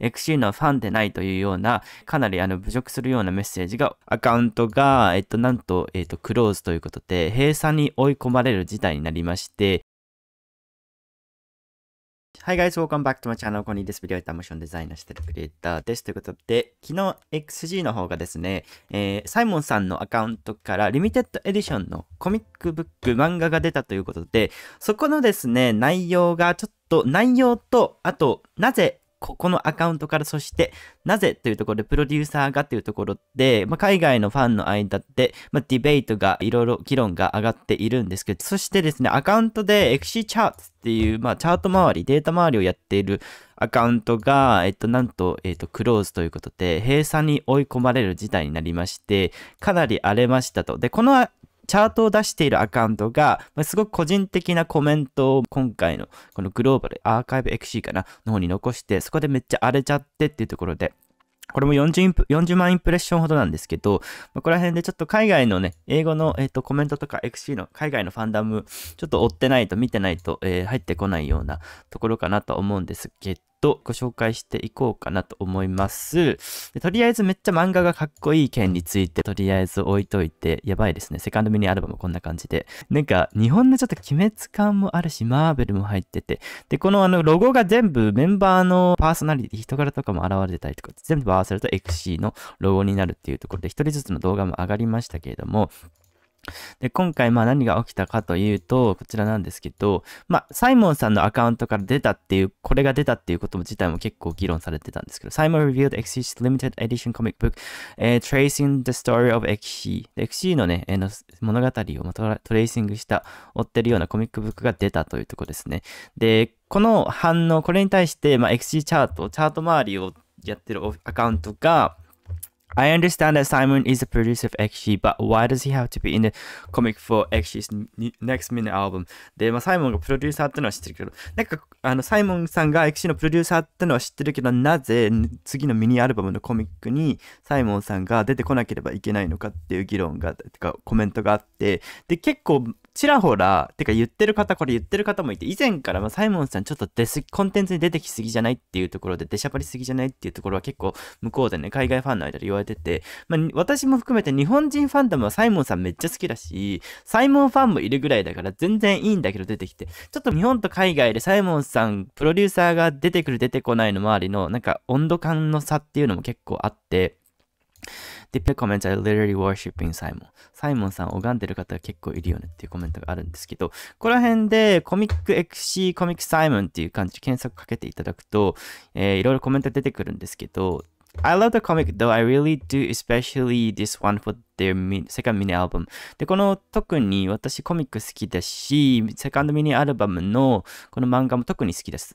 XC のファンでないというような、かなりあの侮辱するようなメッセージが、アカウントが、えっと、なんと、えっと、クローズということで、閉鎖に追い込まれる事態になりまして、Hi guys, welcome back to my channel. こんにちは。ビデオエタモーションデザイナーしてるクリエイターです。ということで、昨日 XG の方がですね、えー、サイモンさんのアカウントからリミテッドエディションのコミックブック、漫画が出たということで、そこのですね、内容がちょっと内容と、あと、なぜここのアカウントから、そして、なぜというところで、プロデューサーがというところで、まあ、海外のファンの間で、まあ、ディベートが、いろいろ議論が上がっているんですけど、そしてですね、アカウントで XC チャートっていう、まあ、チャート周り、データ周りをやっているアカウントが、えっと、なんと、えっと、クローズということで、閉鎖に追い込まれる事態になりまして、かなり荒れましたと。で、このチャートを出しているアカウントが、ますごく個人的なコメントを今回のこのグローバルアーカイブ XC かなの方に残して、そこでめっちゃ荒れちゃってっていうところで、これも 40, 40万インプレッションほどなんですけど、まあ、こら辺でちょっと海外のね、英語の、えーと、コメントとか XC の海外のファンダム、ちょっと追ってないと見てないと、えー、入ってこないようなところかなと思うんですけとご紹介していこうかなと思いますとりあえずめっちゃ漫画がかっこいい件についてとりあえず置いといて、やばいですね。セカンドミニアルバムこんな感じで。なんか日本のちょっと鬼滅感もあるし、マーベルも入ってて、で、このあのロゴが全部メンバーのパーソナリティ、人柄とかも現れてたりとか、全部合わせると XC のロゴになるっていうところで、一人ずつの動画も上がりましたけれども、で、今回、まあ何が起きたかというと、こちらなんですけど、まあ、サイモンさんのアカウントから出たっていう、これが出たっていうこと自体も結構議論されてたんですけど、サイモン revealed XC's limited edition comic book、え Tracing the Story of XC。XC のね、えの物語をトレーシングした、追ってるようなコミックブックが出たというとこですね。で、この反応、これに対して、まあ、XC チャート、チャート周りをやってるアカウントが、I understand that Simon is the producer of XG, but why does he have to be in the comic for XG's next mini album? で、まあ、サイモンがプロデューサーってのは知ってるけど、なんか、あの、サイモンさんが XG のプロデューサーってのは知ってるけど、なぜ次のミニアルバムのコミックにサイモンさんが出てこなければいけないのかっていう議論が、てかコメントがあって、で、結構、ちらほら、てか言ってる方、これ言ってる方もいて、以前から、まサイモンさんちょっと出すコンテンツに出てきすぎじゃないっていうところで、出しゃばりすぎじゃないっていうところは結構、向こうでね、海外ファンの間で言われわれてて、まあ、私も含めて日本人ファンでもサイモンさんめっちゃ好きだし、サイモンファンもいるぐらいだから全然いいんだけど出てきて、ちょっと日本と海外でサイモンさん、プロデューサーが出てくる出てこないの周りの、なんか温度感の差っていうのも結構あって、で、ペコメント I literally worshipping Simon. サイモンさん拝んでる方が結構いるよねっていうコメントがあるんですけど、ここら辺でコミック XC コミックサイモンっていう感じで検索かけていただくと、えー、いろいろコメント出てくるんですけど、I love the comic though, I really do, especially this one for their m second mini album. で、この特に私コミック好きだし、セカンドミニアルバムのこの漫画も特に好きです。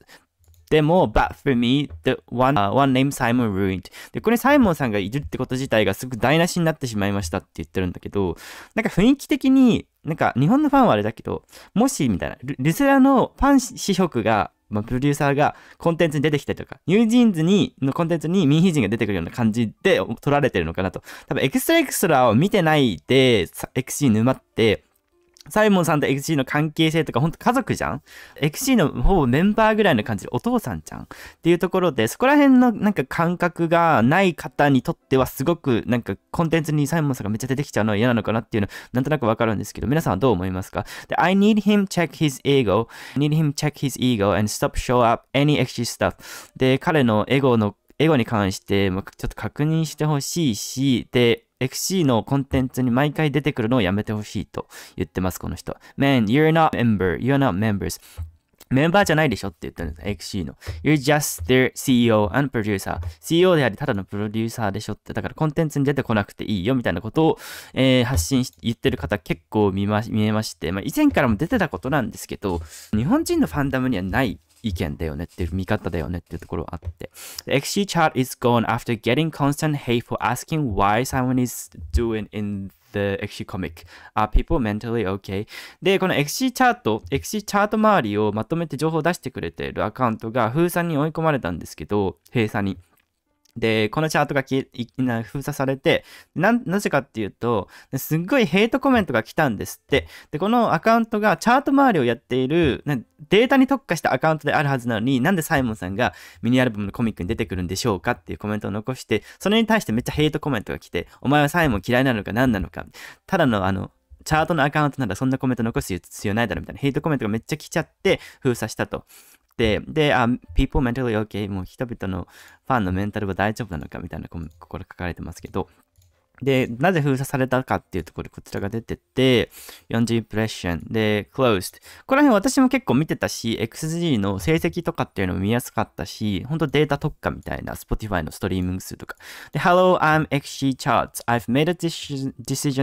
でも、but for me, the one,、uh, one name Simon ruined. で、これサイモンさんがいるってこと自体がすごく台無しになってしまいましたって言ってるんだけど、なんか雰囲気的に、なんか日本のファンはあれだけど、もしみたいな、ルスラのファン支局がまあ、プロデューサーがコンテンツに出てきたりとか、ニュージーンズに、のコンテンツにミンヒ人が出てくるような感じで撮られてるのかなと。多分エクストラエクストラを見てないで、x c 沼って、サイモンさんと XG の関係性とか、ほんと家族じゃん ?XG のほぼメンバーぐらいの感じでお父さんじゃんっていうところで、そこら辺のなんか感覚がない方にとってはすごくなんかコンテンツにサイモンさんがめっちゃ出てきちゃうのは嫌なのかなっていうのなんとなくわかるんですけど、皆さんはどう思いますかで、I need him check his ego, need him check his ego and stop show up any XG stuff で、彼のエゴのエゴに関して、ちょっと確認してほしいし、で、XC のコンテンツに毎回出てくるのをやめてほしいと言ってます、この人。Man, you're not member, you're not members. メンバーじゃないでしょって言ったんです。XC の。You're just their CEO and producer. CEO であり、ただのプロデューサーでしょって。だからコンテンツに出てこなくていいよみたいなことを、えー、発信し、言ってる方結構見ま、見えまして、まあ以前からも出てたことなんですけど、日本人のファンダムにはない意見だよねっていう見方だよねっていうところあって。The XG chart is gone after getting constant hate for asking why someone is doing in the XG comic. Are people mentally okay? で、この XG チャート、XG チャート周りをまとめて情報を出してくれてるアカウントが封鎖に追い込まれたんですけど、閉鎖に。で、このチャートがき封鎖されて、な、なぜかっていうと、すっごいヘイトコメントが来たんですって。で、このアカウントがチャート周りをやっている、データに特化したアカウントであるはずなのに、なんでサイモンさんがミニアルバムのコミックに出てくるんでしょうかっていうコメントを残して、それに対してめっちゃヘイトコメントが来て、お前はサイモン嫌いなのか何なのか、ただのあの、チャートのアカウントならそんなコメント残す必要ないだろみたいなヘイトコメントがめっちゃ来ちゃって封鎖したと。、で、あ、people mentally okay もう人々のファンのメンタルは大丈夫なのかみたいなここ書かれてますけど、で、なぜ封鎖されたかっていうところでこちらが出てて、40インプレッションで、closed。この辺私も結構見てたし、XG の成績とかっていうのも見やすかったし、ほんとデータ特化みたいな、Spotify のストリーミング数とか。で、Hello, I'm XG Charts. I've made a decision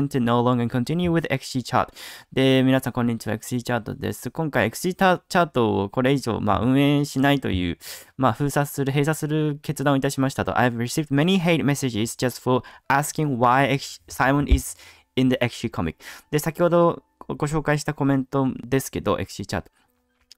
to no longer continue with XG Chart. で、皆さんこんにちは、XG チャートです。今回 XG チャートをこれ以上、まあ、運営しないという、まあ、封鎖する、閉鎖する決断をいたしましたと。I've received many hate messages just for asking Why Simon is in the XC Comic で、先ほどご紹介したコメントですけど、XC チャート。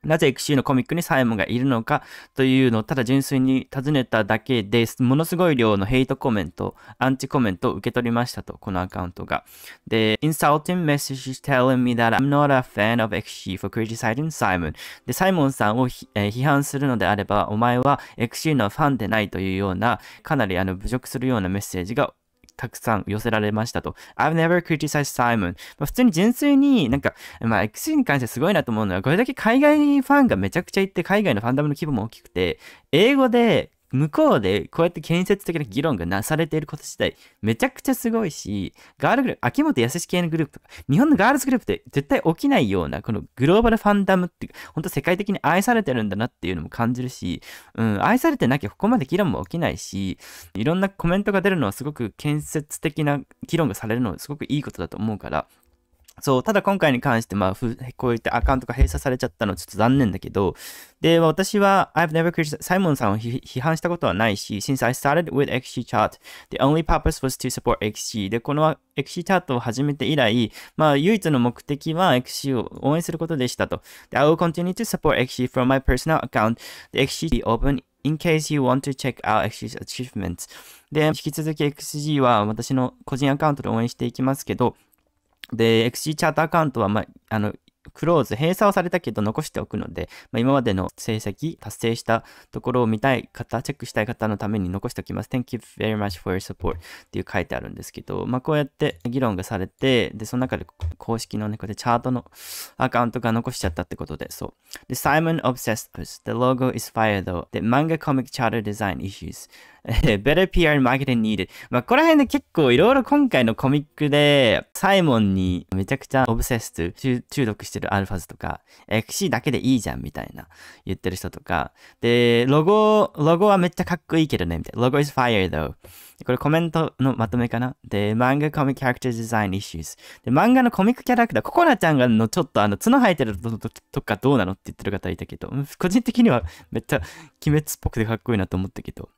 なぜ XC のコミックにサイモンがいるのかというのをただ純粋に尋ねただけです。ものすごい量のヘイトコメント、アンチコメントを受け取りましたと、このアカウントが。で、insulting m e s s a g e telling me that I'm not a fan of XC for criticizing Simon。で、サイモンさんを、えー、批判するのであれば、お前は XC のファンでないというような、かなりあの侮辱するようなメッセージがたくさん寄せられましたと。I've never criticized Simon. まあ、普通に純粋になんか、まあ、X に関してすごいなと思うのは、これだけ海外ファンがめちゃくちゃいて、海外のファンダムの規模も大きくて、英語で向こうでこうやって建設的な議論がなされていること自体、めちゃくちゃすごいし、ガールグループ、秋元康系のグループとか、日本のガールズグループって絶対起きないような、このグローバルファンダムっていうほんと世界的に愛されてるんだなっていうのも感じるし、うん、愛されてなきゃここまで議論も起きないし、いろんなコメントが出るのはすごく建設的な議論がされるのはすごくいいことだと思うから、そう、ただ今回に関して、まあ、こういったアカウントが閉鎖されちゃったのちょっと残念だけど、で、私は、I've never criticized サイモンさんを批判したことはないし、since I started with XG chart, the only purpose was to support XG. で、この XG チャートを始めて以来、まあ、唯一の目的は XG を応援することでしたと。で、I will continue to support XG from my personal account. The XG be open in case you want to check out XG's achievements. で、引き続き XG は私の個人アカウントで応援していきますけど、で、XC チャートアカウントは、まあ、あの、クローズ、閉鎖はされたけど残しておくので、まあ、今までの成績、達成したところを見たい方、チェックしたい方のために残しておきます。Thank you very much for your support っていう書いてあるんですけど、まあ、こうやって議論がされて、で、その中で公式のね、これチャートのアカウントが残しちゃったってことで、そう。で、Simon Obsessed, the logo is fire though, the manga comic charter design issues. Better PR marketing needed. まあ、こら辺で結構いろいろ今回のコミックで、サイモンにめちゃくちゃオブセス中毒してしてるアルファズとか、XC だけでいいじゃんみたいな言ってる人とか、で、ロゴ、ロゴはめっちゃかっこいいけどね、みたいな。ロゴ is fire though. これコメントのまとめかなで、漫画コミックキャラクターデザイン issues。で、漫画のコミックキャラクター、ココナちゃんがのちょっとあの、角生えてるととかどうなのって言ってる方いたけど、個人的にはめっちゃ鬼滅っぽくてかっこいいなと思ったけど、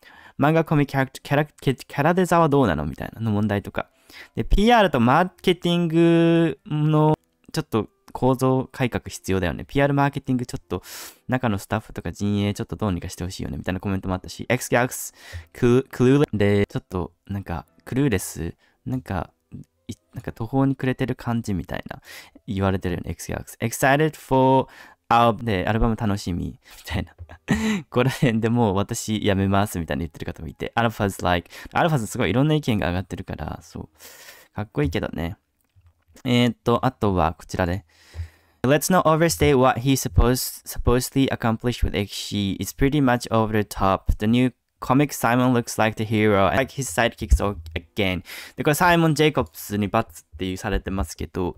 漫画コミックキャラキャラキャラデザはどうなのみたいなの問題とか。で、PR とマーケティングのちょっと構造改革必要だよね。PR マーケティングちょっと中のスタッフとか陣営ちょっとどうにかしてほしいよねみたいなコメントもあったし、XGAX、クルーレで、ちょっとなんかクルーレス、なんかなんか途方に暮れてる感じみたいな言われてるよね、XGAX。Excited for あで、アルバム楽しみ、みたいな。こら辺でもう私やめます、みたいな言ってる方もいて。アルファズ like、アルファズすごいいろんな意見が上がってるから、そう。かっこいいけどね。えー、っと、あとはこちらで、ね。Let's not overstate what he supposed supposedly accomplished with Ikshi. It's pretty much over the top. The new comic Simon looks like the hero and like his sidekicks all again. で、これサイモン・ジェイコブスにバツっていうされてますけど、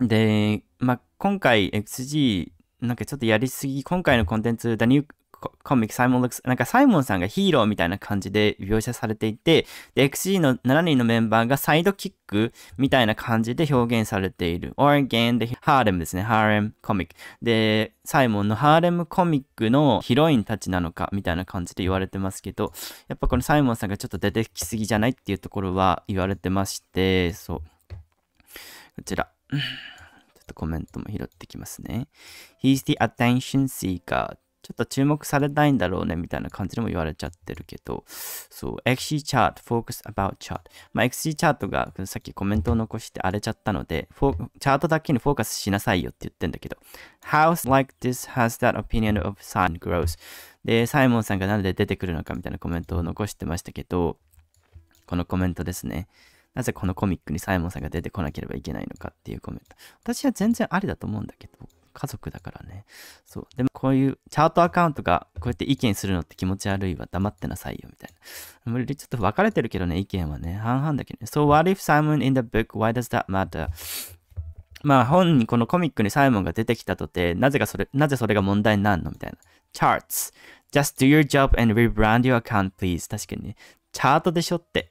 で、まあ、今回 XG なんかちょっとやりすぎ、今回のコンテンツ、The New コミック、サイモン・ルックス、なんかサイモンさんがヒーローみたいな感じで描写されていて、で、XG の7人のメンバーがサイドキックみたいな感じで表現されている。オーゲンでハーレムですね。ハーレムコミック。で、サイモンのハーレムコミックのヒロインたちなのかみたいな感じで言われてますけど、やっぱこのサイモンさんがちょっと出てきすぎじゃないっていうところは言われてまして、そう。こちら。ちょっとコメントも拾ってきますね。He's the attention seeker ちょっと注目されないんだろうねみたいな感じでも言われちゃってるけど、そう、XC チャート、Focus About Chart。まあ、XC チャートがさっきコメントを残して荒れちゃったので、チャートだけにフォーカスしなさいよって言ってんだけど、House like this has that opinion of s u n growth。で、サイモンさんがなんで出てくるのかみたいなコメントを残してましたけど、このコメントですね。なぜこのコミックにサイモンさんが出てこなければいけないのかっていうコメント。私は全然ありだと思うんだけど、家族だからね。そう。でもこういうチャートアカウントがこうやって意見するのって気持ち悪いわ。黙ってなさいよ、みたいな。無理ちょっと分かれてるけどね、意見はね。半々だけどね。So what if Simon in the book, why does that matter? まあ本にこのコミックにサイモンが出てきたとて、なぜかそれ、なぜそれが問題になるのみたいな。charts. Just do your job and rebrand your account, please. 確かにね。チャートでしょって。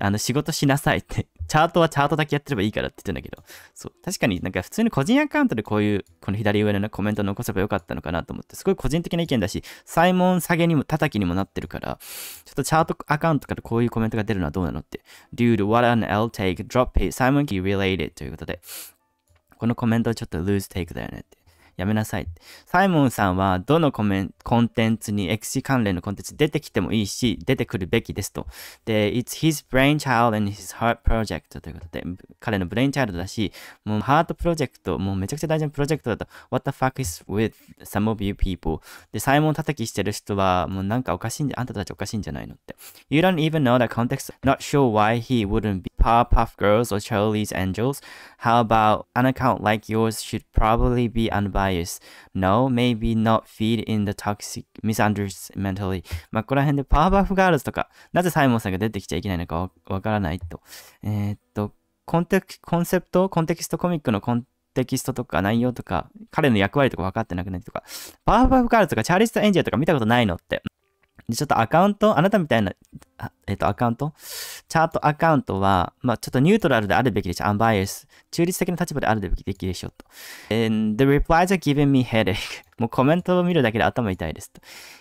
あの、仕事しなさいってチャートはチャートだけやってればいいからって言ってんだけど、そう、確かになんか普通に個人アカウントでこういう、この左上のコメント残せばよかったのかなと思って、すごい個人的な意見だし、サイモン下げにも叩きにもなってるから、ちょっとチャートアカウントからこういうコメントが出るのはどうなのって。Dude, what an L take, drop it, Simon key related ということで、このコメントはちょっと lose take だよねって。やめなさい。サイモンさんは、どのコメンコンテンツに XC 関連のコンテンツ出てきてもいいし、出てくるべきですと。で、It's his brainchild and his heart project ということで、彼のブレインチャイルドだし、もうハートプロジェクト、もうめちゃくちゃ大事なプロジェクトだと、What the fuck is with some of you people? で、サイモン叩きしてる人は、もうなんかおかしいんじゃ、あんたたちおかしいんじゃないのって。You don't even know the context, not sure why he wouldn't be Powerpuff Girls or Charlie's Angels? How about an account like yours should probably be unbiased? No, maybe not feed in the toxic misunderstanding mentally. まあ、ここら辺で Powerpuff Girls とか、なぜサイモンさんが出てきちゃいけないのかわからないと。えー、っと、コンテク、コンセプトコンテキストコミックのコンテキストとか内容とか、彼の役割とか分かってなくないとか、パワーパフガールズとかチャーリストエンジェルとか見たことないのって。ちょっとアカウント、あなたみたいな、えっ、ー、と、アカウントチャートアカウントは、まあ、ちょっとニュートラルであるべきでしょ。アンバイアス。中立的な立場であるべきでしょ。と。And the replies are giving me headache. もうコメントを見るだけで頭痛いです。と。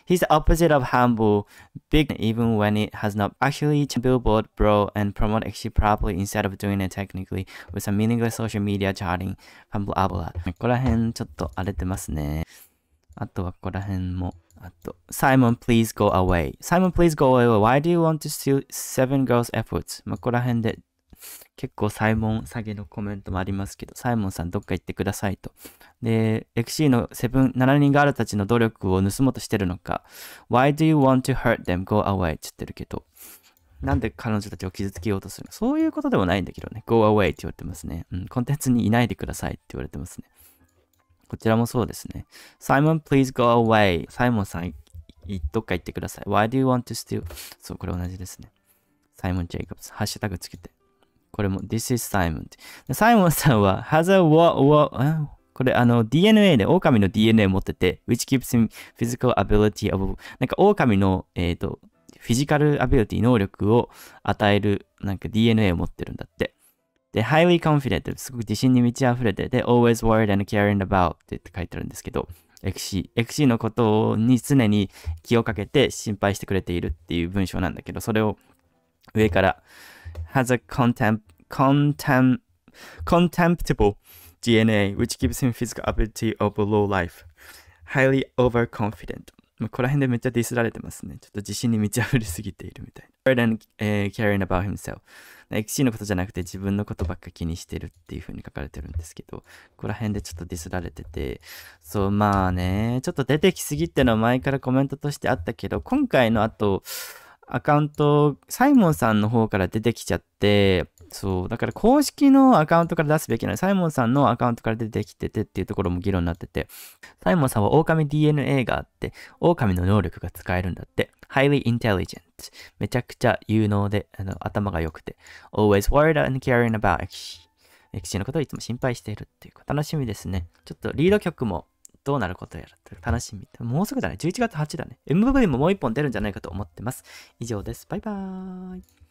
He's the opposite of humble, big even when it has not actually billboard bro and promote actually properly instead of doing it technically with some meaningless social media charting. h u m ファンブア l ラ。ここら辺ちょっと荒れてますね。あとはここら辺も。あと、Simon, please go away. Simon, please go away. Why do you want to steal seven girls' efforts? まあ、ここら辺で結構サイモン詐欺のコメントもありますけど、サイモンさんどっか行ってくださいと。で、XC の7人ガールたちの努力を盗もうとしてるのか、Why do you want to hurt them? Go away って言ってるけど、なんで彼女たちを傷つけようとするのそういうことでもないんだけどね。Go away って言われてますね。うん、コンテンツにいないでくださいって言われてますね。こちらもそうですね。Simon, please go away. サイモンさん、どっか行ってください。Why do you want to steal? そう、これ同じですね。サイモン・ジェイコブハッシュタグつけて。これも This is Simon. サイモンさんは has a what, what, これあの DNA で、狼の DNA 持ってて、which gives him physical ability of なんか狼の、えー、と、フィジカルアビリティ能力を与えるなんか DNA を持ってるんだって。で、highly confident すごく自信に満ち溢れて、で、always worried and caring about って書いてあるんですけど、XC。XC のことに常に気をかけて心配してくれているっていう文章なんだけど、それを上から has a contempt, contempt, contemptible DNA which gives him physical ability of a low life highly overconfident ここら辺でめっちゃディスられてますね。ちょっと自信に満ち溢れすぎているみたいな。a n uh, caring about himself。XC のことじゃなくて自分のことばっか気にしてるっていう風に書かれてるんですけど、ここら辺でちょっとディスられてて、そう、まあね、ちょっと出てきすぎってのは前からコメントとしてあったけど、今回の後、アカウント、サイモンさんの方から出てきちゃって、そう。だから公式のアカウントから出すべきなの。サイモンさんのアカウントから出てきててっていうところも議論になってて。サイモンさんは狼 DNA があって、狼の能力が使えるんだって。highly intelligent. めちゃくちゃ有能で、あの頭が良くて。always worried and caring about 歴史。のことをいつも心配しているっていう。か、楽しみですね。ちょっとリード曲もどうなることやらという楽しみ。もうすぐだね。11月8だね。MV ももう一本出るんじゃないかと思ってます。以上です。バイバーイ。